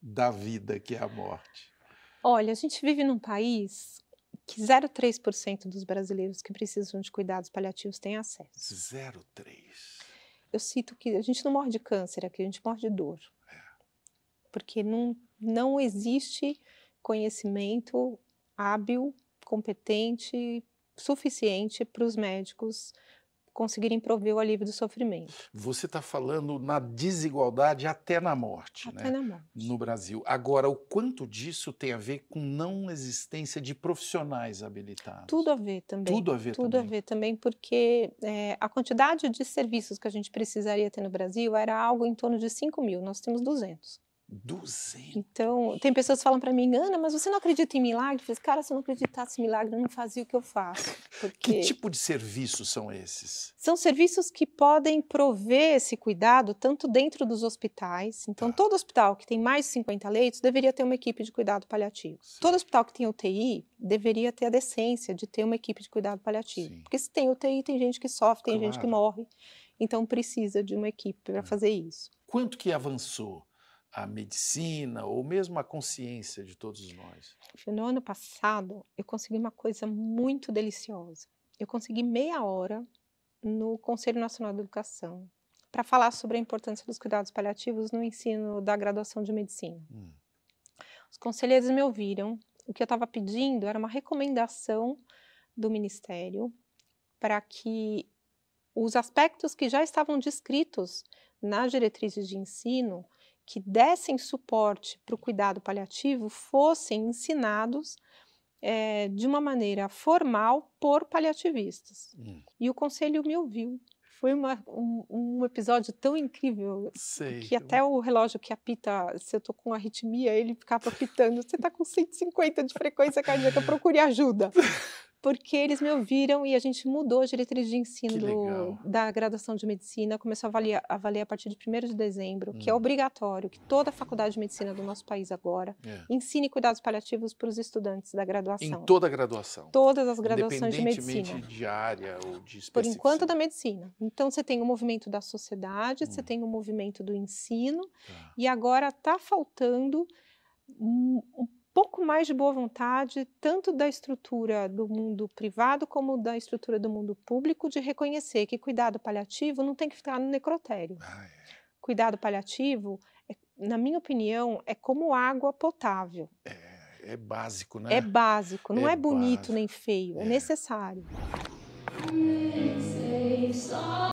da vida que é a morte? Olha, a gente vive num país que 0,3% dos brasileiros que precisam de cuidados paliativos têm acesso. 0,3%. Eu cito que a gente não morre de câncer aqui, a gente morre de dor. É. Porque não, não existe conhecimento hábil, competente, suficiente para os médicos conseguirem prover o alívio do sofrimento. Você está falando na desigualdade até na morte, até né? Na morte. No Brasil. Agora, o quanto disso tem a ver com não existência de profissionais habilitados? Tudo a ver também. Tudo a ver Tudo também. a ver também, porque é, a quantidade de serviços que a gente precisaria ter no Brasil era algo em torno de 5 mil, nós temos 200. 200. Então, tem pessoas que falam para mim, Ana, mas você não acredita em milagre? Eu falei, cara, se eu não acreditasse em milagre, eu não fazia o que eu faço. Porque... Que tipo de serviços são esses? São serviços que podem prover esse cuidado tanto dentro dos hospitais. Então, tá. todo hospital que tem mais de 50 leitos deveria ter uma equipe de cuidado paliativo. Sim. Todo hospital que tem UTI deveria ter a decência de ter uma equipe de cuidado paliativo. Sim. Porque se tem UTI, tem gente que sofre, tem claro. gente que morre. Então, precisa de uma equipe para hum. fazer isso. Quanto que avançou? a medicina ou mesmo a consciência de todos nós? No ano passado, eu consegui uma coisa muito deliciosa. Eu consegui meia hora no Conselho Nacional de Educação para falar sobre a importância dos cuidados paliativos no ensino da graduação de medicina. Hum. Os conselheiros me ouviram. O que eu estava pedindo era uma recomendação do Ministério para que os aspectos que já estavam descritos nas diretrizes de ensino que dessem suporte para o cuidado paliativo fossem ensinados é, de uma maneira formal por paliativistas. Hum. E o conselho me ouviu. Foi uma, um, um, episódio tão incrível Sei, que até o relógio que apita, se eu estou com arritmia, ele ficava apitando. Você está com 150 de frequência cardíaca, procure ajuda. porque eles me ouviram e a gente mudou a diretriz de ensino do, da graduação de medicina, começou a avaliar, avaliar a partir de 1 de dezembro, hum. que é hum. obrigatório que toda a faculdade de medicina do nosso país agora é. ensine cuidados paliativos para os estudantes da graduação. Em toda a graduação? Todas as graduações de medicina. Independentemente de área ou de Por enquanto da medicina. Então você tem o movimento da sociedade, hum. você tem o movimento do ensino, tá. e agora está faltando um pouco mais de boa vontade, tanto da estrutura do mundo privado como da estrutura do mundo público, de reconhecer que cuidado paliativo não tem que ficar no necrotério. Ah, é. Cuidado paliativo, é, na minha opinião, é como água potável. É, é básico, né? É básico, não é, é bonito básico. nem feio, é, é. necessário.